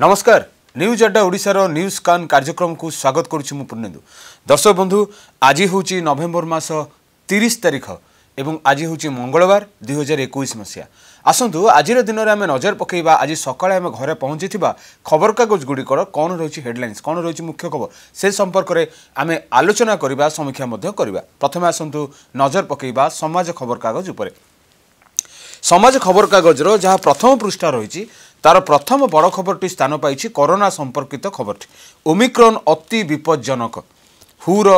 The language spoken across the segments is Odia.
ନମସ୍କାର ନ୍ୟୁଜ୍ ଆଡ୍ଡା ଓଡ଼ିଶାର ନ୍ୟୁଜ୍ କାନ୍ କାର୍ଯ୍ୟକ୍ରମକୁ ସ୍ୱାଗତ କରୁଛି ମୁଁ ପୂର୍ଣ୍ଣେନ୍ଦୁ ଦର୍ଶକ ବନ୍ଧୁ ଆଜି ହେଉଛି ନଭେମ୍ବର ମାସ ତିରିଶ ତାରିଖ ଏବଂ ଆଜି ହେଉଛି ମଙ୍ଗଳବାର ଦୁଇହଜାର ଏକୋଇଶ ମସିହା ଆସନ୍ତୁ ଆଜିର ଦିନରେ ଆମେ ନଜର ପକାଇବା ଆଜି ସକାଳେ ଆମେ ଘରେ ପହଞ୍ଚିଥିବା ଖବରକାଗଜଗୁଡ଼ିକର କ'ଣ ରହିଛି ହେଡ଼ଲାଇନ୍ସ କ'ଣ ରହିଛି ମୁଖ୍ୟ ଖବର ସେ ସମ୍ପର୍କରେ ଆମେ ଆଲୋଚନା କରିବା ସମୀକ୍ଷା ମଧ୍ୟ କରିବା ପ୍ରଥମେ ଆସନ୍ତୁ ନଜର ପକାଇବା ସମାଜ ଖବରକାଗଜ ଉପରେ ସମାଜ ଖବରକାଗଜର ଯାହା ପ୍ରଥମ ପୃଷ୍ଠା ରହିଛି ତା'ର ପ୍ରଥମ ବଡ଼ ଖବରଟି ସ୍ଥାନ ପାଇଛି କରୋନା ସମ୍ପର୍କିତ ଖବରଟି ଓମିକ୍ରନ୍ ଅତି ବିପଜ୍ଜନକ ହୁର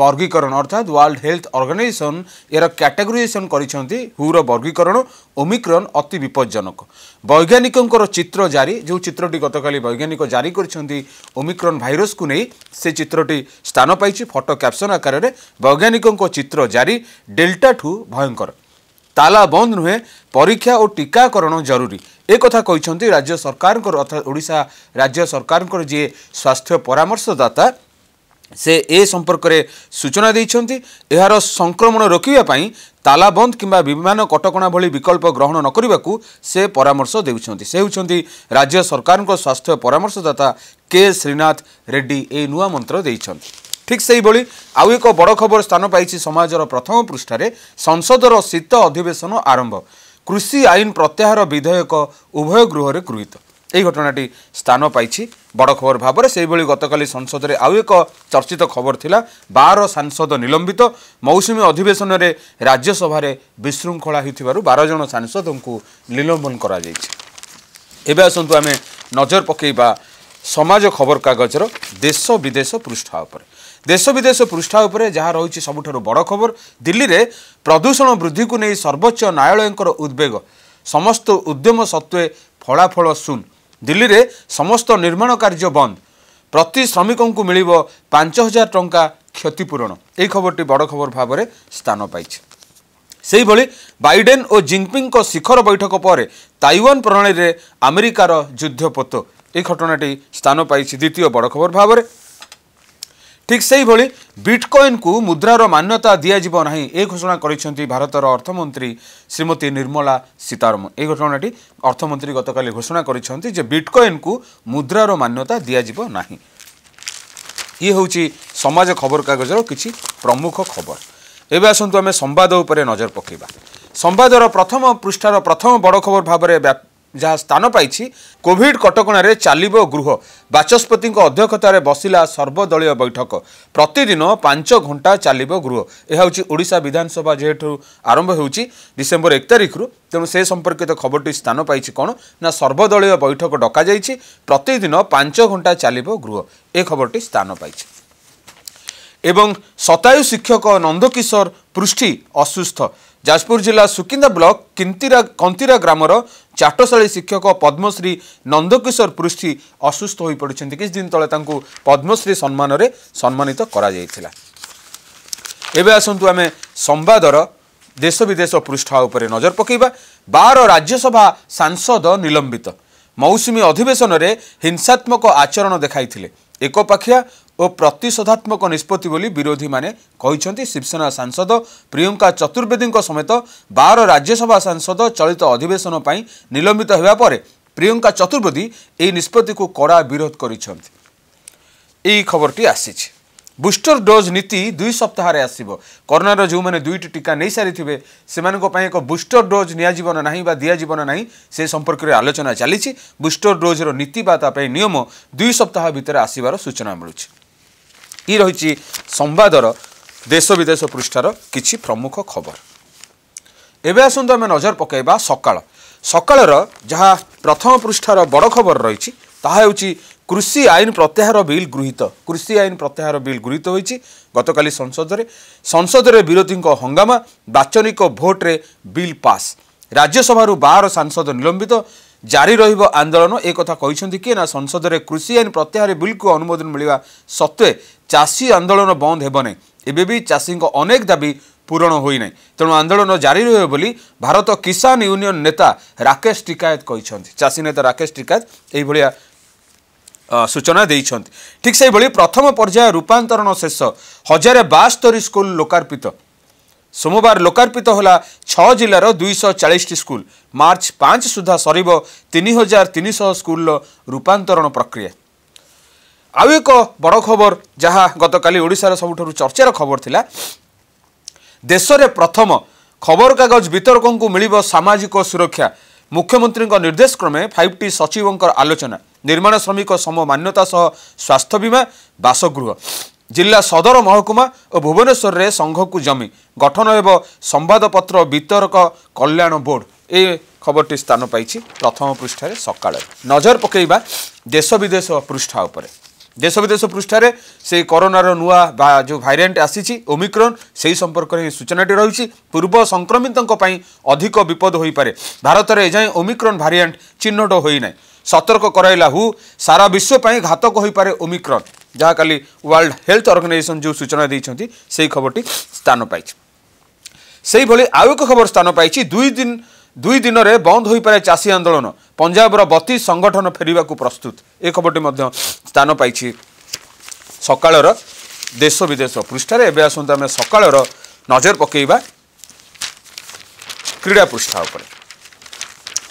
ବର୍ଗୀକରଣ ଅର୍ଥାତ୍ ୱାର୍ଲଡ ହେଲ୍ଥ ଅର୍ଗାନାଇଜେସନ୍ ଏହାର କ୍ୟାଟାଗୋରାଇଜେସନ୍ କରିଛନ୍ତି ହୁର ବର୍ଗୀକରଣ ଓମିକ୍ରନ୍ ଅତି ବିପଜ୍ଜନକ ବୈଜ୍ଞାନିକଙ୍କର ଚିତ୍ର ଜାରି ଯେଉଁ ଚିତ୍ରଟି ଗତକାଲି ବୈଜ୍ଞାନିକ ଜାରି କରିଛନ୍ତି ଓମିକ୍ରନ୍ ଭାଇରସ୍କୁ ନେଇ ସେ ଚିତ୍ରଟି ସ୍ଥାନ ପାଇଛି ଫଟୋ କ୍ୟାପସନ୍ ଆକାରରେ ବୈଜ୍ଞାନିକଙ୍କ ଚିତ୍ର ଜାରି ଡେଲ୍ଟାଠୁ ଭୟଙ୍କର ତାଲା ବନ୍ଦ ନୁହେଁ ପରୀକ୍ଷା ଓ ଟିକାକରଣ ଜରୁରୀ ଏ କଥା କହିଛନ୍ତି ରାଜ୍ୟ ସରକାରଙ୍କର ଅର୍ଥାତ୍ ଓଡ଼ିଶା ରାଜ୍ୟ ସରକାରଙ୍କର ଯିଏ ସ୍ୱାସ୍ଥ୍ୟ ପରାମର୍ଶଦାତା ସେ ଏ ସମ୍ପର୍କରେ ସୂଚନା ଦେଇଛନ୍ତି ଏହାର ସଂକ୍ରମଣ ରୋକିବା ପାଇଁ ତାଲାବନ୍ଦ କିମ୍ବା ବିମାନ କଟକଣା ଭଳି ବିକଳ୍ପ ଗ୍ରହଣ ନ କରିବାକୁ ସେ ପରାମର୍ଶ ଦେଉଛନ୍ତି ସେ ହେଉଛନ୍ତି ରାଜ୍ୟ ସରକାରଙ୍କ ସ୍ୱାସ୍ଥ୍ୟ ପରାମର୍ଶଦାତା କେ ଶ୍ରୀନାଥ ରେଡ୍ଡି ଏହି ନୂଆ ମନ୍ତ୍ର ଦେଇଛନ୍ତି ଠିକ୍ ସେହିଭଳି ଆଉ ଏକ ବଡ଼ ଖବର ସ୍ଥାନ ପାଇଛି ସମାଜର ପ୍ରଥମ ପୃଷ୍ଠାରେ ସଂସଦର ଶୀତ ଅଧିବେଶନ ଆରମ୍ଭ କୃଷି ଆଇନ ପ୍ରତ୍ୟାହାର ବିଧେୟକ ଉଭୟ ଗୃହରେ ଗୃହୀତ ଏହି ଘଟଣାଟି ସ୍ଥାନ ପାଇଛି ବଡ଼ ଖବର ଭାବରେ ସେହିଭଳି ଗତକାଲି ସଂସଦରେ ଆଉ ଏକ ଚର୍ଚ୍ଚିତ ଖବର ଥିଲା ବାର ସାଂସଦ ନିଲମ୍ବିତ ମୌସୁମୀ ଅଧିବେଶନରେ ରାଜ୍ୟସଭାରେ ବିଶୃଙ୍ଖଳା ହୋଇଥିବାରୁ ବାର ଜଣ ସାଂସଦଙ୍କୁ ନିଲମ୍ବନ କରାଯାଇଛି ଏବେ ଆସନ୍ତୁ ଆମେ ନଜର ପକାଇବା ସମାଜ ଖବରକାଗଜର ଦେଶ ବିଦେଶ ପୃଷ୍ଠା ଉପରେ ଦେଶ ବିଦେଶ ପୃଷ୍ଠା ଉପରେ ଯାହା ରହିଛି ସବୁଠାରୁ ବଡ଼ ଖବର ଦିଲ୍ଲୀରେ ପ୍ରଦୂଷଣ ବୃଦ୍ଧିକୁ ନେଇ ସର୍ବୋଚ୍ଚ ନ୍ୟାୟାଳୟଙ୍କର ଉଦ୍ବେଗ ସମସ୍ତ ଉଦ୍ୟମ ସତ୍ତ୍ୱେ ଫଳାଫଳ ଶୂନ ଦିଲ୍ଲୀରେ ସମସ୍ତ ନିର୍ମାଣ କାର୍ଯ୍ୟ ବନ୍ଦ ପ୍ରତି ଶ୍ରମିକଙ୍କୁ ମିଳିବ ପାଞ୍ଚ ହଜାର ଟଙ୍କା କ୍ଷତିପୂରଣ ଏହି ଖବରଟି ବଡ଼ ଖବର ଭାବରେ ସ୍ଥାନ ପାଇଛି ସେହିଭଳି ବାଇଡେନ୍ ଓ ଜିନ୍ପିଙ୍ଗ୍ଙ୍କ ଶିଖର ବୈଠକ ପରେ ତାଇୱାନ ପ୍ରଣାଳୀରେ ଆମେରିକାର ଯୁଦ୍ଧପୋତ ଏହି ଘଟଣାଟି ସ୍ଥାନ ପାଇଛି ଦ୍ୱିତୀୟ ବଡ଼ ଖବର ଭାବରେ ঠিক সেইভাবে বিটকয়েনকু মুদ্রার মান্যতা দিয়াযিব না এ ঘোষণা করেছেন ভারতের অর্থমন্ত্রী শ্রীমতী নির্মলা সীতারমন এই ঘটনাটি অর্থমন্ত্রী গতকাল ঘোষণা করেছেন যে বিটকয়েনকু মুদ্রার মান্যতা দিয়াযিব না ইয়ে হচ্ছে সমাজ খবরকাগজর কিছু প্রমুখ খবর এবে আসন্তু আমি সম্বাদ উপরে নজর পকাইবা ସମ୍ବାଦର ପ୍ରଥମ ପୃଷ୍ଠାର ପ୍ରଥମ ବଡ଼ ଖବର ଭାବରେ ଯାହା ସ୍ଥାନ ପାଇଛି କୋଭିଡ୍ କଟକଣାରେ ଚାଲିବ ଗୃହ ବାଚସ୍ପତିଙ୍କ ଅଧ୍ୟକ୍ଷତାରେ ବସିଲା ସର୍ବଦଳୀୟ ବୈଠକ ପ୍ରତିଦିନ ପାଞ୍ଚ ଘଣ୍ଟା ଚାଲିବ ଗୃହ ଏହା ହେଉଛି ଓଡ଼ିଶା ବିଧାନସଭା ଯେହେତୁ ଆରମ୍ଭ ହେଉଛି ଡିସେମ୍ବର ଏକ ତାରିଖରୁ ତେଣୁ ସେ ସମ୍ପର୍କିତ ଖବରଟି ସ୍ଥାନ ପାଇଛି କ'ଣ ନା ସର୍ବଦଳୀୟ ବୈଠକ ଡକାଯାଇଛି ପ୍ରତିଦିନ ପାଞ୍ଚ ଘଣ୍ଟା ଚାଲିବ ଗୃହ ଏ ଖବରଟି ସ୍ଥାନ ପାଇଛି ଏବଂ ଶତାୟୁ ଶିକ୍ଷକ ନନ୍ଦକିଶୋର ପୃଷ୍ଟି ଅସୁସ୍ଥ ଯାଜପୁର ଜିଲ୍ଲା ସୁକିନ୍ଦା ବ୍ଲକ କିନ୍ତିରା କନ୍ତିରା ଗ୍ରାମର ଚାଟଶାଳୀ ଶିକ୍ଷକ ପଦ୍ମଶ୍ରୀ ନନ୍ଦକିଶୋର ପୃଷ୍ଠୀ ଅସୁସ୍ଥ ହୋଇପଡ଼ିଛନ୍ତି କିଛି ଦିନ ତଳେ ତାଙ୍କୁ ପଦ୍ମଶ୍ରୀ ସମ୍ମାନରେ ସମ୍ମାନିତ କରାଯାଇଥିଲା ଏବେ ଆସନ୍ତୁ ଆମେ ସମ୍ବାଦର ଦେଶ ବିଦେଶ ପୃଷ୍ଠା ଉପରେ ନଜର ପକାଇବା ବାର ରାଜ୍ୟସଭା ସାଂସଦ ନିଲମ୍ବିତ ମୌସୁମୀ ଅଧିବେଶନରେ ହିଂସାତ୍ମକ ଆଚରଣ ଦେଖାଇଥିଲେ ଏକପାଖିଆ ଓ ପ୍ରତିଶୋଧାତ୍ମକ ନିଷ୍ପତ୍ତି ବୋଲି ବିରୋଧୀମାନେ କହିଛନ୍ତି ଶିବସେନା ସାଂସଦ ପ୍ରିୟଙ୍କା ଚତୁର୍ବେଦୀଙ୍କ ସମେତ ବାର ରାଜ୍ୟସଭା ସାଂସଦ ଚଳିତ ଅଧିବେଶନ ପାଇଁ ନିଲମ୍ବିତ ହେବା ପରେ ପ୍ରିୟଙ୍କା ଚତୁର୍ବେଦୀ ଏହି ନିଷ୍ପତ୍ତିକୁ କଡ଼ା ବିରୋଧ କରିଛନ୍ତି ଏହି ଖବରଟି ଆସିଛି ବୁଷ୍ଟର ଡୋଜ୍ ନୀତି ଦୁଇ ସପ୍ତାହରେ ଆସିବ କରୋନାର ଯେଉଁମାନେ ଦୁଇଟି ଟିକା ନେଇସାରିଥିବେ ସେମାନଙ୍କ ପାଇଁ ଏକ ବୁଷ୍ଟର ଡୋଜ୍ ନିଆଯିବ ନା ନାହିଁ ବା ଦିଆଯିବ ନା ନାହିଁ ସେ ସମ୍ପର୍କରେ ଆଲୋଚନା ଚାଲିଛି ବୁଷ୍ଟର ଡୋଜ୍ର ନୀତି ବା ତା ପାଇଁ ନିୟମ ଦୁଇ ସପ୍ତାହ ଭିତରେ ଆସିବାର ସୂଚନା ମିଳୁଛି ଇ ରହିଛି ସମ୍ବାଦର ଦେଶ ବିଦେଶ ପୃଷ୍ଠାର କିଛି ପ୍ରମୁଖ ଖବର ଏବେ ଆସନ୍ତୁ ଆମେ ନଜର ପକାଇବା ସକାଳ ସକାଳର ଯାହା ପ୍ରଥମ ପୃଷ୍ଠାର ବଡ଼ ଖବର ରହିଛି ତାହା ହେଉଛି କୃଷି ଆଇନ ପ୍ରତ୍ୟାହାର ବିଲ୍ ଗୃହୀତ କୃଷି ଆଇନ ପ୍ରତ୍ୟାହାର ବିଲ୍ ଗୃହୀତ ହୋଇଛି ଗତକାଲି ସଂସଦରେ ସଂସଦରେ ବିରୋଧୀଙ୍କ ହଙ୍ଗାମା ବାଚନିକ ଭୋଟ୍ରେ ବିଲ୍ ପାସ୍ ରାଜ୍ୟସଭାରୁ ବାହାର ସାଂସଦ ନିଲମ୍ବିତ ଜାରି ରହିବ ଆନ୍ଦୋଳନ ଏ କଥା କହିଛନ୍ତି କି ନା ସଂସଦରେ କୃଷି ଆଇନ ପ୍ରତ୍ୟାହାର ବିଲ୍କୁ ଅନୁମୋଦନ ମିଳିବା ସତ୍ତ୍ୱେ ଚାଷୀ ଆନ୍ଦୋଳନ ବନ୍ଦ ହେବ ନାହିଁ ଏବେ ବି ଚାଷୀଙ୍କ ଅନେକ ଦାବି ପୂରଣ ହୋଇନାହିଁ ତେଣୁ ଆନ୍ଦୋଳନ ଜାରି ରହିବ ବୋଲି ଭାରତ କିଷାନ ୟୁନିୟନ ନେତା ରାକେଶ ଟିକାୟତ କହିଛନ୍ତି ଚାଷୀ ନେତା ରାକେଶ ଟିକାୟତ ଏଇଭଳିଆ ସୂଚନା ଦେଇଛନ୍ତି ଠିକ୍ ସେହିଭଳି ପ୍ରଥମ ପର୍ଯ୍ୟାୟ ରୂପାନ୍ତରଣ ଶେଷ ହଜାରେ ବାସ୍ତରୀ ସ୍କୁଲ ଲୋକାର୍ପିତ ସୋମବାର ଲୋକାର୍ପିତ ହେଲା ଛଅ ଜିଲ୍ଲାର ଦୁଇଶହ ଚାଳିଶଟି ସ୍କୁଲ ମାର୍ଚ୍ଚ ପାଞ୍ଚ ସୁଦ୍ଧା ସରିବ ତିନି ହଜାର ତିନିଶହ ସ୍କୁଲର ରୂପାନ୍ତରଣ ପ୍ରକ୍ରିୟା ଆଉ ଏକ ବଡ଼ ଖବର ଯାହା ଗତକାଲି ଓଡ଼ିଶାର ସବୁଠାରୁ ଚର୍ଚ୍ଚାର ଖବର ଥିଲା ଦେଶରେ ପ୍ରଥମ ଖବରକାଗଜ ବିତରକଙ୍କୁ ମିଳିବ ସାମାଜିକ ସୁରକ୍ଷା ମୁଖ୍ୟମନ୍ତ୍ରୀଙ୍କ ନିର୍ଦ୍ଦେଶ କ୍ରମେ ଫାଇଭ ଟି ସଚିବଙ୍କର ଆଲୋଚନା ନିର୍ମାଣ ଶ୍ରମିକ ସମ ମାନ୍ୟତା ସହ ସ୍ୱାସ୍ଥ୍ୟ ବୀମା ବାସଗୃହ ଜିଲ୍ଲା ସଦର ମହକୁମା ଓ ଭୁବନେଶ୍ୱରରେ ସଂଘକୁ ଜମି ଗଠନ ହେବ ସମ୍ବାଦପତ୍ର ବିତରକ କଲ୍ୟାଣ ବୋର୍ଡ ଏ ଖବରଟି ସ୍ଥାନ ପାଇଛି ପ୍ରଥମ ପୃଷ୍ଠାରେ ସକାଳେ ନଜର ପକାଇବା ଦେଶ ବିଦେଶ ପୃଷ୍ଠା ଉପରେ ଦେଶ ବିଦେଶ ପୃଷ୍ଠାରେ ସେ କରୋନାର ନୂଆ ବା ଯେଉଁ ଭାଇରାଣ୍ଟ ଆସିଛି ଓମିକ୍ରନ୍ ସେହି ସମ୍ପର୍କରେ ହିଁ ସୂଚନାଟି ରହିଛି ପୂର୍ବ ସଂକ୍ରମିତଙ୍କ ପାଇଁ ଅଧିକ ବିପଦ ହୋଇପାରେ ଭାରତରେ ଏଯାଏଁ ଓମିକ୍ରନ୍ ଭାରିଆଣ୍ଟ ଚିହ୍ନଟ ହୋଇନାହିଁ ସତର୍କ କରାଇଲା ହୁ ସାରା ବିଶ୍ୱ ପାଇଁ ଘାତକ ହୋଇପାରେ ଓମିକ୍ରନ୍ ଯାହା କାଲି ୱାର୍ଲଡ ହେଲ୍ଥ ଅର୍ଗାନାଇଜେସନ୍ ଯେଉଁ ସୂଚନା ଦେଇଛନ୍ତି ସେହି ଖବରଟି ସ୍ଥାନ ପାଇଛି ସେହିଭଳି ଆଉ ଏକ ଖବର ସ୍ଥାନ ପାଇଛି ଦୁଇ ଦିନ ଦୁଇ ଦିନରେ ବନ୍ଦ ହୋଇପାରେ ଚାଷୀ ଆନ୍ଦୋଳନ ପଞ୍ଜାବର ବତିଶ ସଂଗଠନ ଫେରିବାକୁ ପ୍ରସ୍ତୁତ ଏ ଖବରଟି ମଧ୍ୟ ସ୍ଥାନ ପାଇଛି ସକାଳର ଦେଶ ବିଦେଶ ପୃଷ୍ଠାରେ ଏବେ ଆସନ୍ତୁ ଆମେ ସକାଳର ନଜର ପକାଇବା କ୍ରୀଡ଼ା ପୃଷ୍ଠା ଉପରେ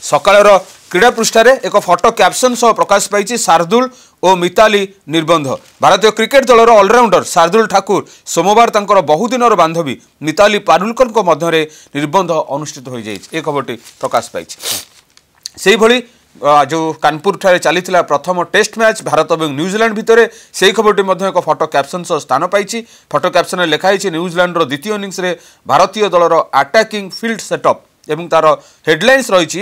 ସକାଳର କ୍ରୀଡ଼ା ପୃଷ୍ଠାରେ ଏକ ଫଟୋ କ୍ୟାପ୍ସନ୍ ସହ ପ୍ରକାଶ ପାଇଛି ଶାର୍ଦୁଲ ଓ ମିତାଲି ନିର୍ବନ୍ଧ ଭାରତୀୟ କ୍ରିକେଟ୍ ଦଳର ଅଲରାଉଣ୍ଡର ଶାର୍ଦୁଲ ଠାକୁର ସୋମବାର ତାଙ୍କର ବହୁଦିନର ବାନ୍ଧବୀ ମିତାଲି ପାରୁଲକରଙ୍କ ମଧ୍ୟରେ ନିର୍ବନ୍ଧ ଅନୁଷ୍ଠିତ ହୋଇଯାଇଛି ଏ ଖବରଟି ପ୍ରକାଶ ପାଇଛି ସେହିଭଳି ଯେଉଁ କାନପୁରଠାରେ ଚାଲିଥିଲା ପ୍ରଥମ ଟେଷ୍ଟ ମ୍ୟାଚ୍ ଭାରତ ଏବଂ ନ୍ୟୁଜିଲାଣ୍ଡ ଭିତରେ ସେହି ଖବରଟି ମଧ୍ୟ ଏକ ଫଟୋ କ୍ୟାପ୍ସନ୍ ସହ ସ୍ଥାନ ପାଇଛି ଫଟୋ କ୍ୟାପ୍ସନ୍ରେ ଲେଖା ହୋଇଛି ନ୍ୟୁଜିଲାଣ୍ଡର ଦ୍ୱିତୀୟ ଇନିଂସରେ ଭାରତୀୟ ଦଳର ଆଟାକିଂ ଫିଲ୍ଡ ସେଟଅପ୍ এবং তার হেডলাইন্স রয়েছে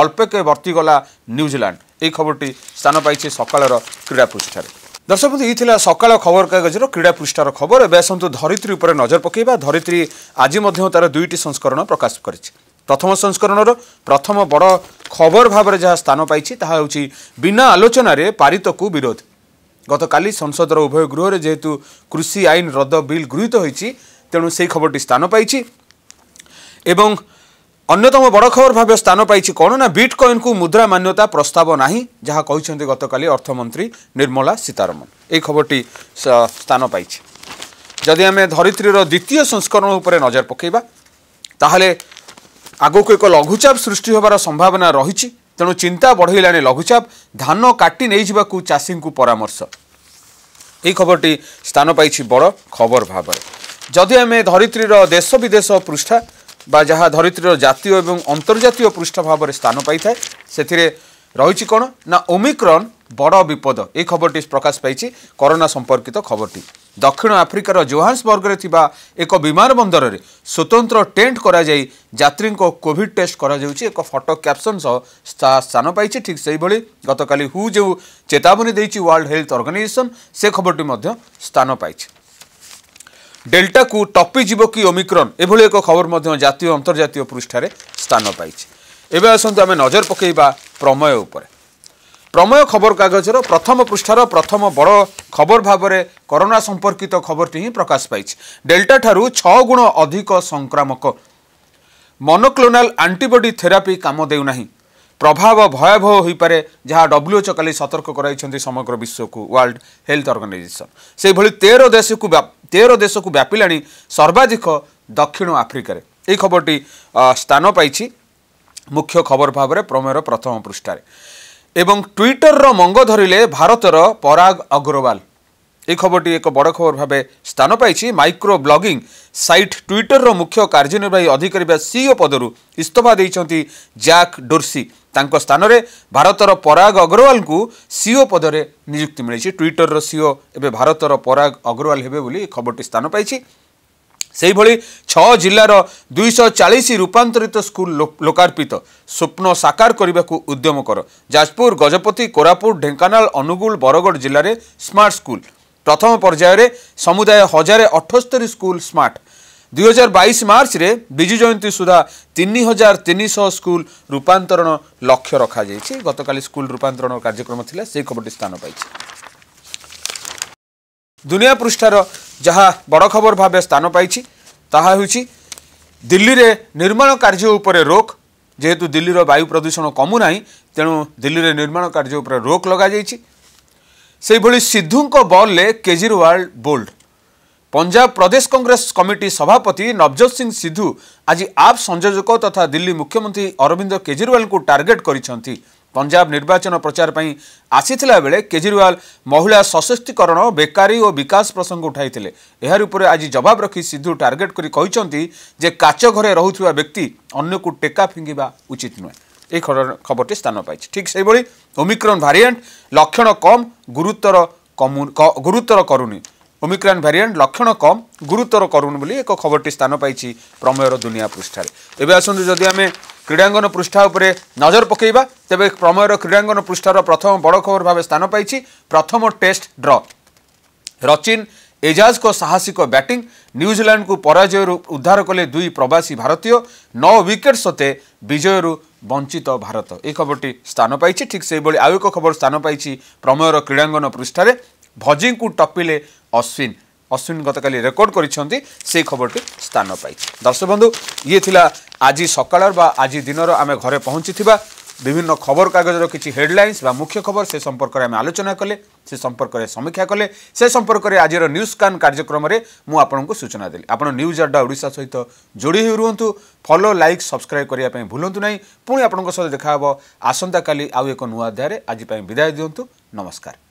অল্পকে বর্তি গলা নিউজিল্যান্ড এই খবরটি স্থান পাইছে সকালের ক্রীড়া পৃষ্ঠায় দর্শক বন্ধু এই সকাল খবরকাগজর ক্রীড়া পৃষ্ঠার খবর এবার আসন্তু ধরিত্রী উপরে নজর পকাইবা ধরিত্রী আজি মধ্যে তার দুইটি সংস্করণ প্রকাশ করেছে প্রথম সংস্করণর প্রথম বড় খবর ভাবে যা স্থান পাইছে তাহা হচ্ছে বিনা আলোচনার পারিতকু বিরোধ গতকাল সংসদর উভয় গৃহরে যেহেতু কৃষি আইন রদ বিল গৃহীত হয়েছে তেমন সেই খবরটি স্থান পাইছে এবং ଅନ୍ୟତମ ବଡ଼ ଖବର ଭାବେ ସ୍ଥାନ ପାଇଛି କ'ଣ ନା ବିଟ୍ କଏନ୍କୁ ମୁଦ୍ରା ମାନ୍ୟତା ପ୍ରସ୍ତାବ ନାହିଁ ଯାହା କହିଛନ୍ତି ଗତକାଲି ଅର୍ଥମନ୍ତ୍ରୀ ନିର୍ମଳା ସୀତାରମଣ ଏହି ଖବରଟି ସ୍ଥାନ ପାଇଛି ଯଦି ଆମେ ଧରିତ୍ରୀର ଦ୍ୱିତୀୟ ସଂସ୍କରଣ ଉପରେ ନଜର ପକାଇବା ତାହେଲେ ଆଗକୁ ଏକ ଲଘୁଚାପ ସୃଷ୍ଟି ହେବାର ସମ୍ଭାବନା ରହିଛି ତେଣୁ ଚିନ୍ତା ବଢ଼େଇଲାଣି ଲଘୁଚାପ ଧାନ କାଟି ନେଇଯିବାକୁ ଚାଷୀଙ୍କୁ ପରାମର୍ଶ ଏହି ଖବରଟି ସ୍ଥାନ ପାଇଛି ବଡ଼ ଖବର ଭାବରେ ଯଦି ଆମେ ଧରିତ୍ରୀର ଦେଶ ବିଦେଶ ପୃଷ୍ଠା বা ଯାହା ଧରିତ୍ରୀର ଜାତୀୟ ଏବଂ ଅନ୍ତର୍ଜାତୀୟ ପୃଷ୍ଠ ଭାବରେ ସ୍ଥାନ ପାଇଥାଏ ସେଥିରେ ରହିଛି କ'ଣ ନା ଓମିକ୍ରନ୍ ବଡ଼ ବିପଦ ଏହି ଖବରଟି ପ୍ରକାଶ ପାଇଛି କରୋନା ସମ୍ପର୍କିତ ଖବରଟି ଦକ୍ଷିଣ ଆଫ୍ରିକାର ଜୋହାନ୍ସବର୍ଗରେ ଥିବା ଏକ ବିମାନ ବନ୍ଦରରେ ସ୍ୱତନ୍ତ୍ର ଟେଣ୍ଟ କରାଯାଇ ଯାତ୍ରୀଙ୍କ କୋଭିଡ୍ ଟେଷ୍ଟ କରାଯାଉଛି ଏକ ଫଟୋ କ୍ୟାପ୍ସନ୍ ସହ ସ୍ଥାନ ପାଇଛି ଠିକ୍ ସେହିଭଳି ଗତକାଲି ହୁ ଯେଉଁ ଚେତାବନୀ ଦେଇଛି ୱାର୍ଲଡ ହେଲ୍ଥ ଅର୍ଗାନାଇଜେସନ୍ ସେ ଖବରଟି ମଧ୍ୟ ସ୍ଥାନ ପାଇଛି ଡେଲ୍ଟା କୁ ଟପିଯିବ କି ଓମିକ୍ରନ୍ ଏଭଳି ଏକ ଖବର ମଧ୍ୟ ଜାତୀୟ ଅନ୍ତର୍ଜାତୀୟ ପୃଷ୍ଠାରେ ସ୍ଥାନ ପାଇଛି ଏବେ ଆସନ୍ତୁ ଆମେ ନଜର ପକାଇବା ପ୍ରମେୟ ଉପରେ ପ୍ରମେୟ ଖବରକାଗଜର ପ୍ରଥମ ପୃଷ୍ଠାର ପ୍ରଥମ ବଡ଼ ଖବର ଭାବରେ କରୋନା ସମ୍ପର୍କିତ ଖବରଟି ହିଁ ପ୍ରକାଶ ପାଇଛି ଡେଲ୍ଟାଠାରୁ ଛଅ ଗୁଣ ଅଧିକ ସଂକ୍ରାମକ ମନୋକ୍ଲୋନାଲ୍ ଆଣ୍ଟିବଡି ଥେରାପି କାମ ଦେଉନାହିଁ ପ୍ରଭାବ ଭୟାବହ ହୋଇପାରେ ଯାହା ଡବ୍ଲ୍ୟୁଏଚ୍ କାଲି ସତର୍କ କରାଇଛନ୍ତି ସମଗ୍ର ବିଶ୍ୱକୁ ୱାର୍ଲଡ ହେଲ୍ଥ ଅର୍ଗାନାଇଜେସନ୍ ସେହିଭଳି ତେର ଦେଶକୁ ତେର ଦେଶକୁ ବ୍ୟାପିଲାଣି ସର୍ବାଧିକ ଦକ୍ଷିଣ ଆଫ୍ରିକାରେ ଏହି ଖବରଟି ସ୍ଥାନ ପାଇଛି ମୁଖ୍ୟ ଖବର ଭାବରେ ପ୍ରମେୟର ପ୍ରଥମ ପୃଷ୍ଠାରେ ଏବଂ ଟ୍ୱିଟରର ମଙ୍ଗ ଧରିଲେ ଭାରତର ପରାଗ ଅଗ୍ରୱାଲ এই খবরটি এক বড় খবর ভাবে স্থান পাইছে মাইক্রো ব্লগিং সাইট টুইটরর মুখ্য কার্যনির্বাহী ଅଧିକାରୀ ବା ସିଇଓ ପଦରୁ ଇସ୍ତଫା ଦେଇଛନ୍ତି ଜ୍ୟାକ୍ ଡୋର୍ସି ତାଙ୍କ ସ୍ଥାନରେ ଭାରତର ପରାଗ ଅଗ୍ରୱାଲଙ୍କୁ ସିଓ ପଦରେ ନିଯୁକ୍ତି ମିଳିଛି ଟ୍ୱିଟରର ସିଓ ଏବେ ଭାରତର ପରାଗ ଅଗ୍ରୱାଲ ହେବେ ବୋଲି ଖବରଟି ସ୍ଥାନ ପାଇଛି ସେହିଭଳି ଛଅ ଜିଲ୍ଲାର ଦୁଇଶହ ଚାଳିଶ ରୂପାନ୍ତରିତ ସ୍କୁଲ ଲୋକାର୍ପିତ ସ୍ୱପ୍ନ ସାକାର କରିବାକୁ ଉଦ୍ୟମ କର ଯାଜପୁର ଗଜପତି କୋରାପୁଟ ଢେଙ୍କାନାଳ ଅନୁଗୁଳ ବରଗଡ଼ ଜିଲ୍ଲାରେ ସ୍ମାର୍ଟ ସ୍କୁଲ ପ୍ରଥମ ପର୍ଯ୍ୟାୟରେ ସମୁଦାୟ ହଜାରେ ଅଠସ୍ତରୀ ସ୍କୁଲ ସ୍ମାର୍ଟ ଦୁଇ ହଜାର ବାଇଶ ମାର୍ଚ୍ଚରେ ବିଜୁ ଜୟନ୍ତୀ ସୁଦ୍ଧା ତିନି ହଜାର ତିନିଶହ ସ୍କୁଲ ରୂପାନ୍ତରଣ ଲକ୍ଷ୍ୟ ରଖାଯାଇଛି ଗତକାଲି ସ୍କୁଲ ରୂପାନ୍ତରଣ କାର୍ଯ୍ୟକ୍ରମ ଥିଲା ସେହି ଖବରଟି ସ୍ଥାନ ପାଇଛି ଦୁନିଆ ପୃଷ୍ଠାର ଯାହା ବଡ଼ ଖବର ଭାବେ ସ୍ଥାନ ପାଇଛି ତାହା ହେଉଛି ଦିଲ୍ଲୀରେ ନିର୍ମାଣ କାର୍ଯ୍ୟ ଉପରେ ରୋକ୍ ଯେହେତୁ ଦିଲ୍ଲୀର ବାୟୁ ପ୍ରଦୂଷଣ କମୁନାହିଁ ତେଣୁ ଦିଲ୍ଲୀରେ ନିର୍ମାଣ କାର୍ଯ୍ୟ ଉପରେ ରୋକ୍ ଲଗାଯାଇଛି ସେହିଭଳି ସିଦ୍ଧୁଙ୍କ ବଲ୍ରେ କେଜରିୱାଲ ବୋଲ୍ଡ ପଞ୍ଜାବ ପ୍ରଦେଶ କଂଗ୍ରେସ କମିଟି ସଭାପତି ନବଜୋତ ସିଂ ସିଦ୍ଧୁ ଆଜି ଆପ୍ ସଂଯୋଜକ ତଥା ଦିଲ୍ଲୀ ମୁଖ୍ୟମନ୍ତ୍ରୀ ଅରବିନ୍ଦ କେଜରିୱାଲଙ୍କୁ ଟାର୍ଗେଟ କରିଛନ୍ତି ପଞ୍ଜାବ ନିର୍ବାଚନ ପ୍ରଚାର ପାଇଁ ଆସିଥିଲା ବେଳେ କେଜରିୱାଲ ମହିଳା ସଶକ୍ତିକରଣ ବେକାରୀ ଓ ବିକାଶ ପ୍ରସଙ୍ଗ ଉଠାଇଥିଲେ ଏହାରି ଉପରେ ଆଜି ଜବାବ ରଖି ସିଦ୍ଧୁ ଟାର୍ଗେଟ କରି କହିଛନ୍ତି ଯେ କାଚ ଘରେ ରହୁଥିବା ବ୍ୟକ୍ତି ଅନ୍ୟକୁ ଟେକା ଫିଙ୍ଗିବା ଉଚିତ ନୁହେଁ ଏହି ଖବରଟି ସ୍ଥାନ ପାଇଛି ଠିକ୍ ସେହିଭଳି ଓମିକ୍ରନ୍ ଭାରିଆଣ୍ଟ ଲକ୍ଷଣ କମ୍ ଗୁରୁତର କମୁ ଗୁରୁତର କରୁନି ଓମିକ୍ରନ୍ ଭାରିଆଣ୍ଟ ଲକ୍ଷଣ କମ୍ ଗୁରୁତର କରୁନି ବୋଲି ଏକ ଖବରଟି ସ୍ଥାନ ପାଇଛି ପ୍ରମେୟର ଦୁନିଆ ପୃଷ୍ଠାରେ ଏବେ ଆସନ୍ତୁ ଯଦି ଆମେ କ୍ରୀଡ଼ାଙ୍ଗନ ପୃଷ୍ଠା ଉପରେ ନଜର ପକାଇବା ତେବେ ପ୍ରମେୟର କ୍ରୀଡ଼ାଙ୍ଗନ ପୃଷ୍ଠାର ପ୍ରଥମ ବଡ଼ ଖବର ଭାବେ ସ୍ଥାନ ପାଇଛି ପ୍ରଥମ ଟେଷ୍ଟ ଡ୍ର ରଚିନ୍ ଏଜାଜ୍ଙ୍କ ସାହସିକ ବ୍ୟାଟିଂ ନ୍ୟୁଜିଲାଣ୍ଡକୁ ପରାଜୟରୁ ଉଦ୍ଧାର କଲେ ଦୁଇ ପ୍ରବାସୀ ଭାରତୀୟ ନଅ ୱିକେଟ୍ ସତେ ବିଜୟରୁ ବଞ୍ଚିତ ଭାରତ ଏ ଖବରଟି ସ୍ଥାନ ପାଇଛି ଠିକ୍ ସେହିଭଳି ଆଉ ଏକ ଖବର ସ୍ଥାନ ପାଇଛି ପ୍ରମେୟର କ୍ରୀଡ଼ାଙ୍ଗନ ପୃଷ୍ଠାରେ ଭଜିଙ୍କୁ ଟପିଲେ ଅଶ୍ୱିନ ଅଶ୍ୱିନ ଗତକାଲି ରେକର୍ଡ଼ କରିଛନ୍ତି ସେହି ଖବରଟି ସ୍ଥାନ ପାଇଛି ଦର୍ଶକ ବନ୍ଧୁ ଇଏ ଥିଲା ଆଜି ସକାଳର ବା ଆଜି ଦିନର ଆମେ ଘରେ ପହଞ୍ଚିଥିବା ବିଭିନ୍ନ ଖବରକାଗଜର କିଛି ହେଡ଼ଲାଇନ୍ସ ବା ମୁଖ୍ୟ ଖବର ସେ ସମ୍ପର୍କରେ ଆମେ ଆଲୋଚନା କଲେ ସେ ସମ୍ପର୍କରେ ସମୀକ୍ଷା କଲେ ସେ ସମ୍ପର୍କରେ ଆଜିର ନ୍ୟୁଜ୍ କାନ୍ କାର୍ଯ୍ୟକ୍ରମରେ ମୁଁ ଆପଣଙ୍କୁ ସୂଚନା ଦେଲି ଆପଣ ନ୍ୟୁଜ୍ ଆଡ଼ା ଓଡ଼ିଶା ସହିତ ଯୋଡ଼ି ହୋଇ ରୁହନ୍ତୁ ଫଲୋ ଲାଇକ୍ ସବସ୍କ୍ରାଇବ୍ କରିବା ପାଇଁ ଭୁଲନ୍ତୁ ନାହିଁ ପୁଣି ଆପଣଙ୍କ ସହିତ ଦେଖା ହେବ ଆସନ୍ତାକାଲି ଆଉ ଏକ ନୂଆ ଅଧ୍ୟାୟରେ ଆଜି ପାଇଁ ବିଦାୟ ଦିଅନ୍ତୁ ନମସ୍କାର